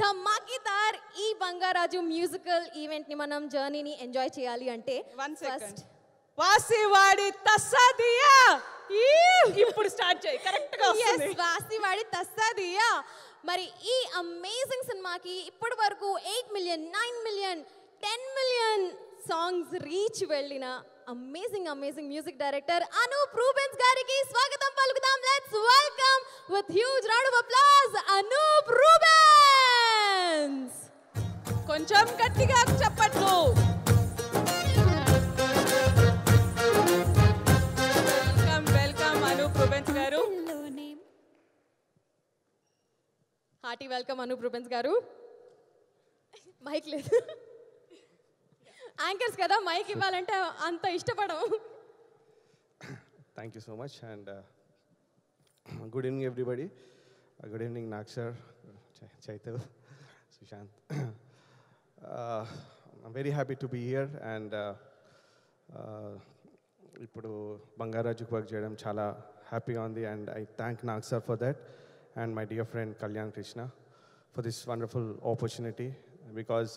ధమాకిదార్ ఈ Bangarraju musical event ని మనం జర్నీని ఎంజాయ్ చేయాలి అంటే వన్ సెకండ్ వాసివాడి తస్సాదియా ఇప్పుడు స్టార్ట్ చేయి కరెక్ట్ గా వస్తుంది వాసివాడి తస్సాదియా మరి ఈ అమేజింగ్ సినిమాకి ఇప్పటి వరకు eight million nine million ten million songs reach వెళ్ళిన amazing amazing music director Anup Rubens గారికి స్వాగతం పలుకుదాం let's welcome with huge round of applause కొంచెం గట్టిగా చెప్పట్లు welcome welcome Anup Rubens garu hearty welcome Anup Rubens గారు మైక్ లేదు యాంకర్స్ కదా మైక్ ఇవ్వాలంటే అంత ఇష్టపడము thank you so much and good evening everybody good evening Nag sir చైతవ్ Sushanth I'm very happy to be here and ఇప్పుడు బంగారాజు వర్క్ చేయడం చాలా హ్యాపీగా ఉంది and I thank Nag sir for that and my dear friend Kalyan Krishna for this wonderful opportunity because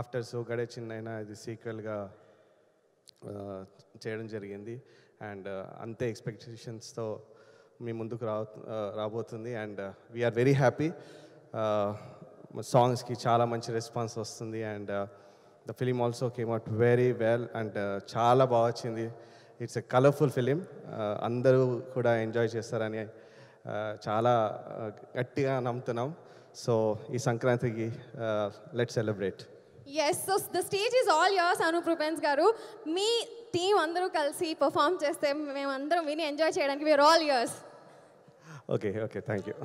after so గడే గడచిన్నైనా ఇది సీక్వెల్గా uh, చేయడం జరిగింది అండ్ uh, అంతే ఎక్స్పెక్టేషన్స్తో మీ ముందుకు రా uh, రాబోతుంది అండ్ వీఆర్ వెరీ హ్యాపీ సాంగ్స్కి చాలా మంచి రెస్పాన్స్ వస్తుంది and the film also came out very well and చాలా బాగా వచ్చింది ఇట్స్ ఎ కలర్ఫుల్ ఫిలిం అందరూ కూడా ఎంజాయ్ చేస్తారని uh, చాలా uh, గట్టిగా నమ్ముతున్నాం సో ఈ సంక్రాంతికి let celebrate us so the stage is all yours Anup Rubens garu మీ టీం అందరూ కలిసి పర్ఫామ్ చేస్తే మేమందరం విని ఎంజాయ్ చేయడానికి we're all yours okay okay thank you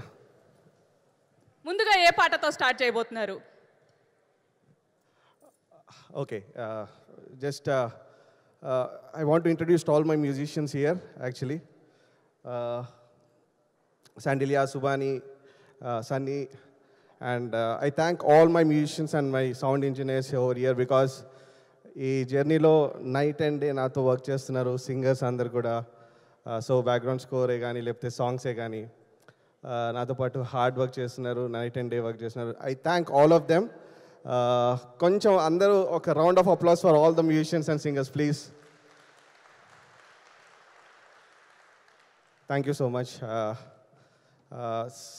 ఏ పాటతో స్టార్ట్ చేయబోతున్నారు okay just I want to introduce all my musicians here actually Sandilya Subhani Sunny and I thank all my musicians and my sound engineers over here because ఈ జర్నీలో night and day నాతో work చేస్తున్నారు singers అందరు కూడా so background స్కోరే కానీ లేకపోతే సాంగ్సే కానీ నాతో పాటు హార్డ్ వర్క్ చేస్తున్నారు నైట్ అండ్ డే వర్క్ చేస్తున్నారు I thank all of them కొంచెం అందరూ ఒక round of applause for all the musicians and singers please thank you so much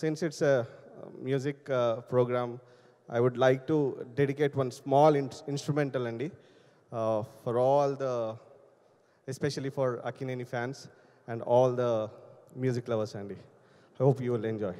since it's music program I would like to dedicate one small instrumental అండి for all the especially for Akkineni fans and all the music lovers అండి I hope you will enjoy.